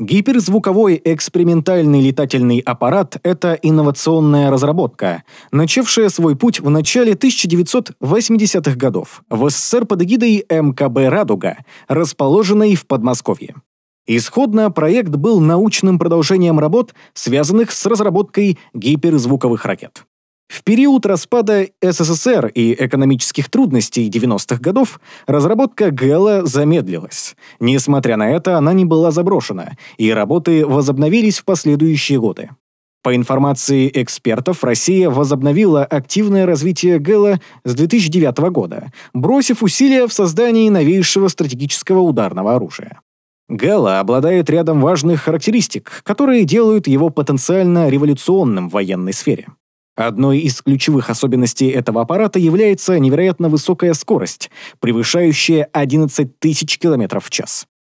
Гиперзвуковой экспериментальный летательный аппарат – это инновационная разработка, начавшая свой путь в начале 1980-х годов в СССР под эгидой МКБ «Радуга», расположенной в Подмосковье. Исходно проект был научным продолжением работ, связанных с разработкой гиперзвуковых ракет. В период распада СССР и экономических трудностей 90-х годов разработка ГЭЛа замедлилась. Несмотря на это, она не была заброшена, и работы возобновились в последующие годы. По информации экспертов, Россия возобновила активное развитие ГЭЛа с 2009 года, бросив усилия в создании новейшего стратегического ударного оружия. Гала обладает рядом важных характеристик, которые делают его потенциально революционным в военной сфере. Одной из ключевых особенностей этого аппарата является невероятно высокая скорость, превышающая 11 тысяч километров в час.